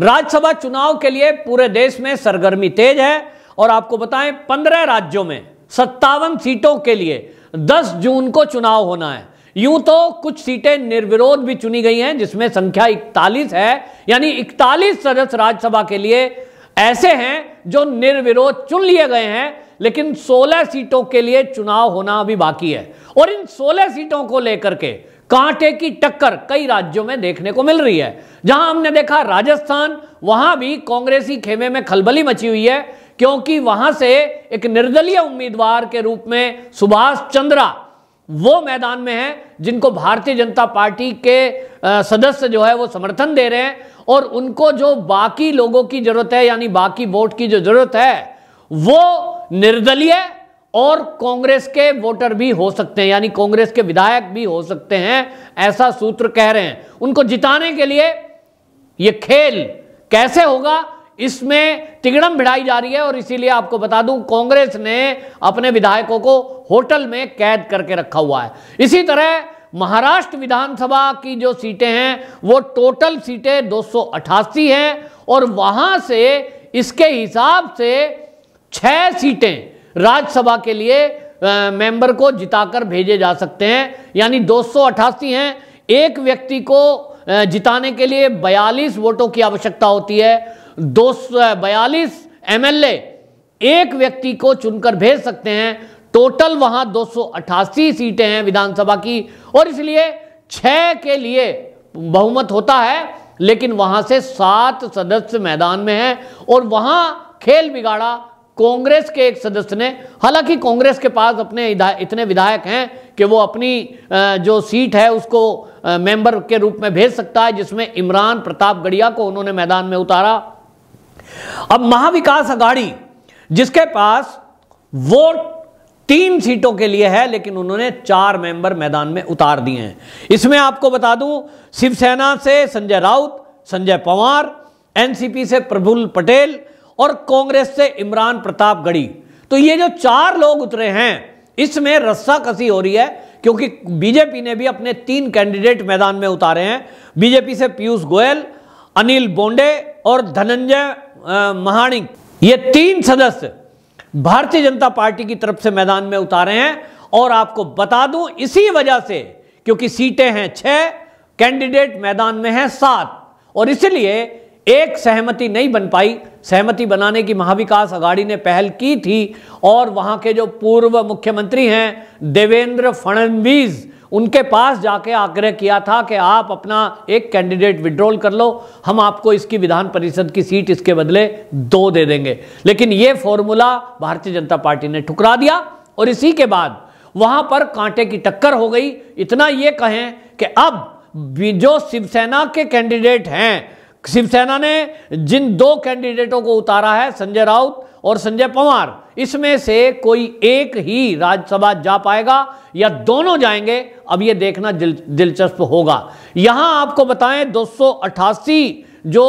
राज्यसभा चुनाव के लिए पूरे देश में सरगर्मी तेज है और आपको बताएं पंद्रह राज्यों में सत्तावन सीटों के लिए दस जून को चुनाव होना है यूं तो कुछ सीटें निर्विरोध भी चुनी गई हैं जिसमें संख्या इकतालीस है यानी इकतालीस सदस्य राज्यसभा के लिए ऐसे हैं जो निर्विरोध चुन लिए गए हैं लेकिन 16 सीटों के लिए चुनाव होना अभी बाकी है और इन 16 सीटों को लेकर के कांटे की टक्कर कई राज्यों में देखने को मिल रही है जहां हमने देखा राजस्थान वहां भी कांग्रेसी खेमे में खलबली मची हुई है क्योंकि वहां से एक निर्दलीय उम्मीदवार के रूप में सुभाष चंद्रा वो मैदान में है जिनको भारतीय जनता पार्टी के सदस्य जो है वो समर्थन दे रहे हैं और उनको जो बाकी लोगों की जरूरत है यानी बाकी वोट की जो जरूरत है वो निर्दलीय और कांग्रेस के वोटर भी हो सकते हैं यानी कांग्रेस के विधायक भी हो सकते हैं ऐसा सूत्र कह रहे हैं उनको जिताने के लिए यह खेल कैसे होगा इसमें तिगड़म भिड़ाई जा रही है और इसीलिए आपको बता दूं कांग्रेस ने अपने विधायकों को होटल में कैद करके रखा हुआ है इसी तरह महाराष्ट्र विधानसभा की जो सीटें हैं वो टोटल सीटें दो हैं और वहां से इसके हिसाब से छह सीटें राज्यसभा के लिए मेंबर को जिताकर भेजे जा सकते हैं यानी दो हैं एक व्यक्ति को जिताने के लिए 42 वोटों की आवश्यकता होती है दो बयालीस एमएलए एक व्यक्ति को चुनकर भेज सकते हैं टोटल वहां दो सीटें हैं विधानसभा की और इसलिए छह के लिए बहुमत होता है लेकिन वहां से सात सदस्य मैदान में हैं और वहां खेल बिगाड़ा कांग्रेस के एक सदस्य ने हालांकि कांग्रेस के पास अपने इतने विधायक हैं कि वो अपनी जो सीट है उसको मेंबर के रूप में भेज सकता है जिसमें इमरान प्रताप गढ़िया को उन्होंने मैदान में उतारा अब महाविकास अघाड़ी जिसके पास वोट तीन सीटों के लिए है लेकिन उन्होंने चार मेंबर मैदान में उतार दिए हैं इसमें आपको बता दूं शिवसेना से संजय राउत संजय पवार एनसीपी से प्रभुल पटेल और कांग्रेस से इमरान प्रताप गढ़ी तो ये जो चार लोग उतरे हैं इसमें रस्सा कसी हो रही है क्योंकि बीजेपी ने भी अपने तीन कैंडिडेट मैदान में उतारे हैं बीजेपी से पीयूष गोयल अनिल बोंडे और धनंजय महाणिक ये तीन सदस्य भारतीय जनता पार्टी की तरफ से मैदान में उतारे हैं और आपको बता दूं इसी वजह से क्योंकि सीटें हैं छह कैंडिडेट मैदान में हैं सात और इसलिए एक सहमति नहीं बन पाई सहमति बनाने की महाविकास अघाड़ी ने पहल की थी और वहां के जो पूर्व मुख्यमंत्री हैं देवेंद्र फडणवीस उनके पास जाके आग्रह किया था कि आप अपना एक कैंडिडेट विड्रॉल कर लो हम आपको इसकी विधान परिषद की सीट इसके बदले दो दे देंगे लेकिन यह फॉर्मूला भारतीय जनता पार्टी ने ठुकरा दिया और इसी के बाद वहां पर कांटे की टक्कर हो गई इतना यह कहें कि अब जो शिवसेना के कैंडिडेट हैं शिवसेना ने जिन दो कैंडिडेटों को उतारा है संजय राउत और संजय पवार इसमें से कोई एक ही राज्यसभा जा पाएगा या दोनों जाएंगे अब यह देखना दिलचस्प होगा यहां आपको बताएं दो जो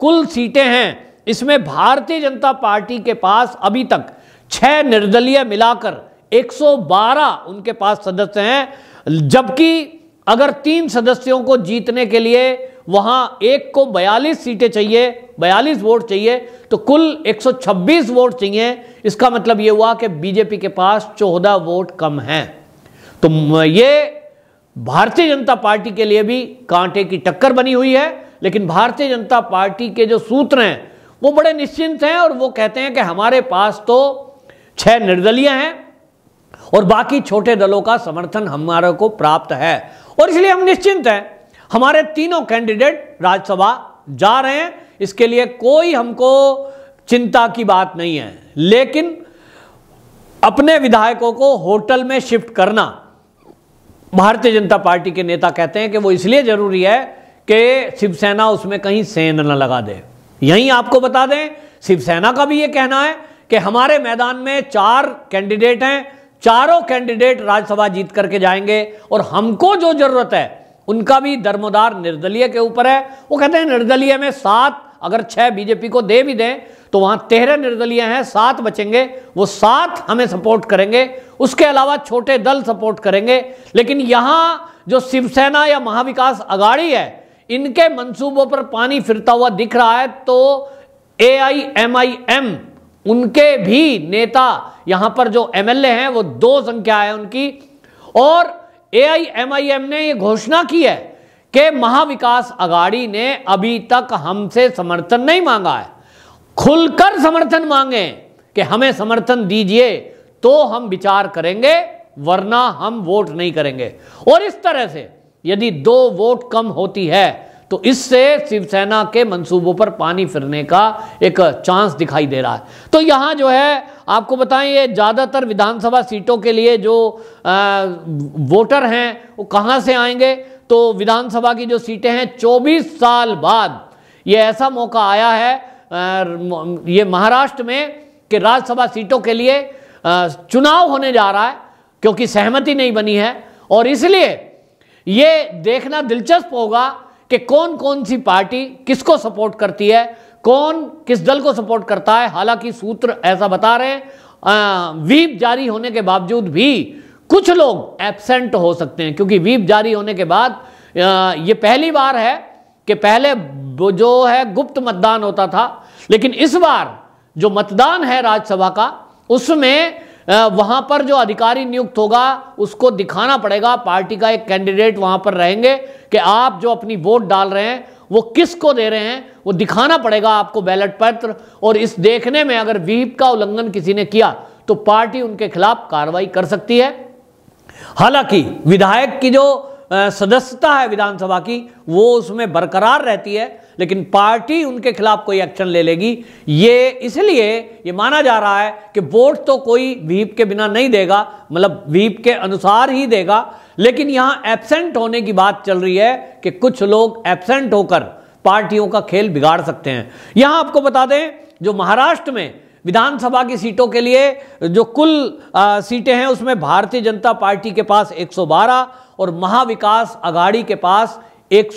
कुल सीटें हैं इसमें भारतीय जनता पार्टी के पास अभी तक छह निर्दलीय मिलाकर 112 उनके पास सदस्य हैं जबकि अगर तीन सदस्यों को जीतने के लिए वहां एक को 42 सीटें चाहिए 42 वोट चाहिए तो कुल 126 वोट चाहिए इसका मतलब यह हुआ कि बीजेपी के पास चौदह वोट कम हैं तो ये भारतीय जनता पार्टी के लिए भी कांटे की टक्कर बनी हुई है लेकिन भारतीय जनता पार्टी के जो सूत्र हैं वो बड़े निश्चिंत हैं और वो कहते हैं कि हमारे पास तो छह निर्दलीय हैं और बाकी छोटे दलों का समर्थन हमारे को प्राप्त है और इसलिए हम निश्चिंत हैं हमारे तीनों कैंडिडेट राज्यसभा जा रहे हैं इसके लिए कोई हमको चिंता की बात नहीं है लेकिन अपने विधायकों को होटल में शिफ्ट करना भारतीय जनता पार्टी के नेता कहते हैं कि वो इसलिए जरूरी है कि शिवसेना उसमें कहीं सेन न लगा दे यहीं आपको बता दें शिवसेना का भी ये कहना है कि हमारे मैदान में चार कैंडिडेट हैं चारों कैंडिडेट राज्यसभा जीत करके जाएंगे और हमको जो जरूरत है उनका भी दरमदार निर्दलीय के ऊपर है वो कहते हैं निर्दलीय में सात अगर छह बीजेपी को दे भी दें तो वहां तेरह निर्दलीय हैं सात बचेंगे वो सात हमें सपोर्ट करेंगे उसके अलावा छोटे दल सपोर्ट करेंगे लेकिन यहां जो शिवसेना या महाविकास अगाड़ी है इनके मंसूबों पर पानी फिरता हुआ दिख रहा है तो ए आई एम आई एम उनके भी नेता यहां पर जो एमएलए हैं वो दो संख्या है उनकी और एआईएमआईएम ने यह घोषणा की है कि महाविकास अगाड़ी ने अभी तक हमसे समर्थन नहीं मांगा है खुलकर समर्थन मांगे कि हमें समर्थन दीजिए तो हम विचार करेंगे वरना हम वोट नहीं करेंगे और इस तरह से यदि दो वोट कम होती है तो इससे शिवसेना के मंसूबों पर पानी फिरने का एक चांस दिखाई दे रहा है तो यहां जो है आपको बताएं ये ज़्यादातर विधानसभा सीटों के लिए जो आ, वोटर हैं वो कहां से आएंगे तो विधानसभा की जो सीटें हैं 24 साल बाद ये ऐसा मौका आया है आ, ये महाराष्ट्र में कि राज्यसभा सीटों के लिए आ, चुनाव होने जा रहा है क्योंकि सहमति नहीं बनी है और इसलिए ये देखना दिलचस्प होगा कि कौन कौन सी पार्टी किसको सपोर्ट करती है कौन किस दल को सपोर्ट करता है हालांकि सूत्र ऐसा बता रहे हैं वीप जारी होने के बावजूद भी कुछ लोग एबसेंट हो सकते हैं क्योंकि वीप जारी होने के बाद ये पहली बार है कि पहले जो है गुप्त मतदान होता था लेकिन इस बार जो मतदान है राज्यसभा का उसमें वहां पर जो अधिकारी नियुक्त होगा उसको दिखाना पड़ेगा पार्टी का एक कैंडिडेट वहां पर रहेंगे कि आप जो अपनी वोट डाल रहे हैं वो किसको दे रहे हैं वो दिखाना पड़ेगा आपको बैलेट पत्र और इस देखने में अगर व्हीप का उल्लंघन किसी ने किया तो पार्टी उनके खिलाफ कार्रवाई कर सकती है हालांकि विधायक की जो सदस्यता है विधानसभा की वो उसमें बरकरार रहती है लेकिन पार्टी उनके खिलाफ कोई एक्शन ले लेगी ये इसलिए ये माना जा रहा है कि वोट तो कोई व्हीप के बिना नहीं देगा मतलब व्हीप के अनुसार ही देगा लेकिन यहाँ एबसेंट होने की बात चल रही है कि कुछ लोग एबसेंट होकर पार्टियों का खेल बिगाड़ सकते हैं यहाँ आपको बता दें जो महाराष्ट्र में विधानसभा की सीटों के लिए जो कुल सीटें हैं उसमें भारतीय जनता पार्टी के पास 112 और महाविकास अघाड़ी के पास एक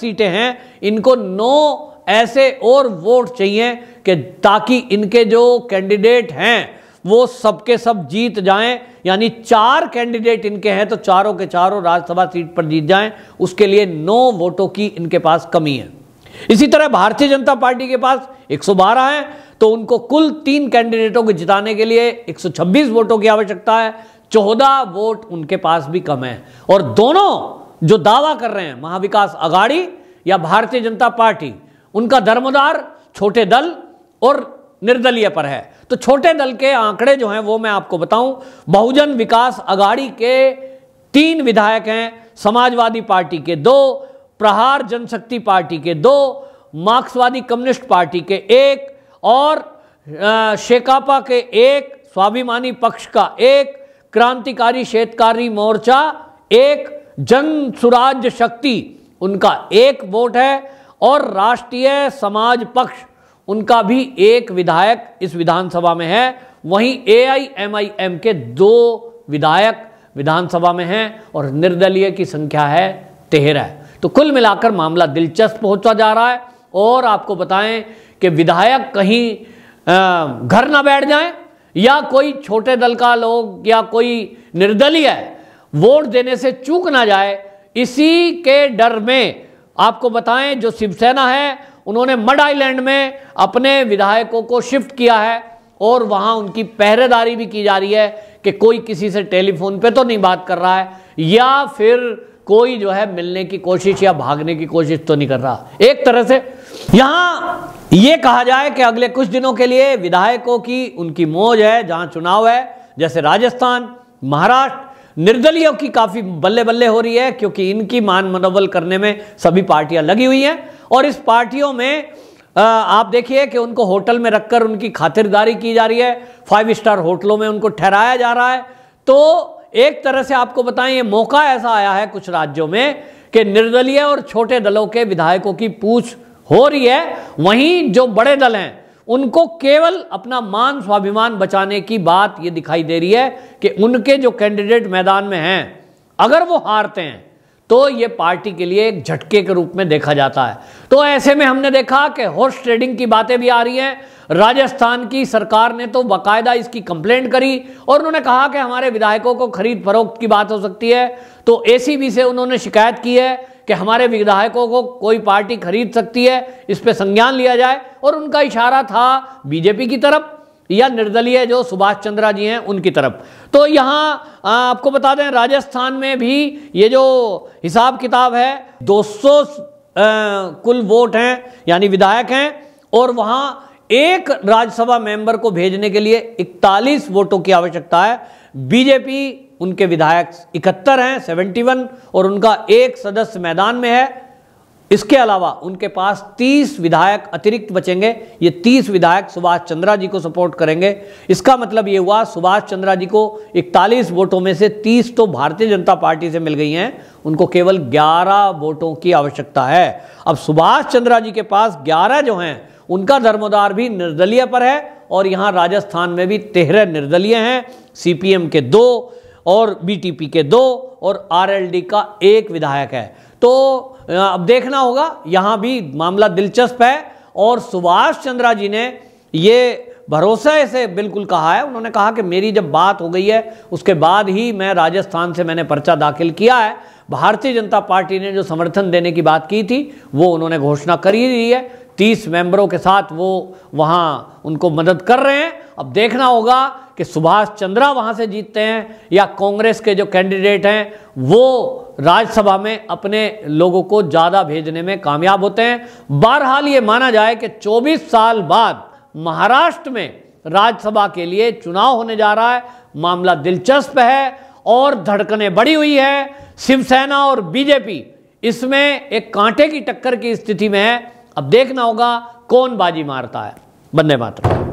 सीटें हैं इनको नौ ऐसे और वोट चाहिए कि ताकि इनके जो कैंडिडेट हैं वो सबके सब जीत जाएं यानी चार कैंडिडेट इनके हैं तो चारों के चारों राज्यसभा सीट पर जीत जाएं उसके लिए नौ वोटों की इनके पास कमी है इसी तरह भारतीय जनता पार्टी के पास 112 है तो उनको कुल तीन कैंडिडेटों को जिताने के लिए 126 वोटों की आवश्यकता है चौदह वोट उनके पास भी कम है और दोनों जो दावा कर रहे हैं महाविकास अगाड़ी या भारतीय जनता पार्टी उनका धर्मदार छोटे दल और निर्दलीय पर है तो छोटे दल के आंकड़े जो हैं वो मैं आपको बताऊं बहुजन विकास अगाड़ी के तीन विधायक हैं समाजवादी पार्टी के दो प्रहार जनशक्ति पार्टी के दो मार्क्सवादी कम्युनिस्ट पार्टी के एक और शेकापा के एक स्वाभिमानी पक्ष का एक क्रांतिकारी शेतकारी मोर्चा एक जन सुराज शक्ति उनका एक वोट है और राष्ट्रीय समाज पक्ष उनका भी एक विधायक इस विधानसभा में है वहीं एआईएमआईएम के दो विधायक विधानसभा में हैं और निर्दलीय की संख्या है तेरह तो कुल मिलाकर मामला दिलचस्प होता जा रहा है और आपको बताएं कि विधायक कहीं घर ना बैठ जाए या कोई छोटे दल का लोग या कोई निर्दलीय वोट देने से चूक ना जाए इसी के डर में आपको बताएं जो शिवसेना है उन्होंने मड आइलैंड में अपने विधायकों को शिफ्ट किया है और वहां उनकी पहरेदारी भी की जा रही है कि कोई किसी से टेलीफोन पे तो नहीं बात कर रहा है या फिर कोई जो है मिलने की कोशिश या भागने की कोशिश तो नहीं कर रहा एक तरह से यहां ये कहा जाए कि अगले कुछ दिनों के लिए विधायकों की उनकी मौज है जहां चुनाव है जैसे राजस्थान महाराष्ट्र निर्दलीयों की काफी बल्ले बल्ले हो रही है क्योंकि इनकी मान मनोबल करने में सभी पार्टियां लगी हुई हैं और इस पार्टियों में आप देखिए कि उनको होटल में रखकर उनकी खातिरदारी की जा रही है फाइव स्टार होटलों में उनको ठहराया जा रहा है तो एक तरह से आपको बताएं ये मौका ऐसा आया है कुछ राज्यों में कि निर्दलीय और छोटे दलों के विधायकों की पूछ हो रही है वहीं जो बड़े दल हैं उनको केवल अपना मान स्वाभिमान बचाने की बात यह दिखाई दे रही है कि उनके जो कैंडिडेट मैदान में हैं अगर वो हारते हैं तो ये पार्टी के लिए एक झटके के रूप में देखा जाता है तो ऐसे में हमने देखा कि हॉर्स ट्रेडिंग की बातें भी आ रही हैं राजस्थान की सरकार ने तो बाकायदा इसकी कंप्लेंट करी और उन्होंने कहा कि हमारे विधायकों को खरीद फरोख्त की बात हो सकती है तो एसीबी से उन्होंने शिकायत की है कि हमारे विधायकों को कोई पार्टी खरीद सकती है इस पर संज्ञान लिया जाए और उनका इशारा था बीजेपी की तरफ या निर्दलीय जो सुभाष चंद्रा जी हैं उनकी तरफ तो यहाँ आपको बता दें राजस्थान में भी ये जो हिसाब किताब है 200 कुल वोट हैं यानी विधायक हैं और वहाँ एक राज्यसभा मेंबर को भेजने के लिए 41 वोटों की आवश्यकता है बीजेपी उनके विधायक इकहत्तर हैं सेवेंटी वन और उनका एक सदस्य मैदान में है इसके अलावा उनके पास 30 विधायक अतिरिक्त बचेंगे ये 30 विधायक सुभाष चंद्रा जी को सपोर्ट करेंगे इसका मतलब ये हुआ सुभाष चंद्रा जी को 41 वोटों में से 30 तो भारतीय जनता पार्टी से मिल गई हैं उनको केवल 11 वोटों की आवश्यकता है अब सुभाष चंद्रा जी के पास 11 जो हैं उनका धर्मोदार भी निर्दलीय पर है और यहाँ राजस्थान में भी तेरह निर्दलीय हैं सीपीएम के दो और बीटीपी के दो और आरएलडी का एक विधायक है तो अब देखना होगा यहाँ भी मामला दिलचस्प है और सुभाष चंद्रा जी ने ये भरोसे से बिल्कुल कहा है उन्होंने कहा कि मेरी जब बात हो गई है उसके बाद ही मैं राजस्थान से मैंने पर्चा दाखिल किया है भारतीय जनता पार्टी ने जो समर्थन देने की बात की थी वो उन्होंने घोषणा कर ही दी है तीस मेंबरों के साथ वो वहाँ उनको मदद कर रहे हैं अब देखना होगा कि सुभाष चंद्रा वहां से जीतते हैं या कांग्रेस के जो कैंडिडेट हैं वो राज्यसभा में अपने लोगों को ज़्यादा भेजने में कामयाब होते हैं बहरहाल ये माना जाए कि 24 साल बाद महाराष्ट्र में राज्यसभा के लिए चुनाव होने जा रहा है मामला दिलचस्प है और धड़कने बढ़ी हुई है शिवसेना और बीजेपी इसमें एक कांटे की टक्कर की स्थिति में है अब देखना होगा कौन बाजी मारता है बंदे मातरम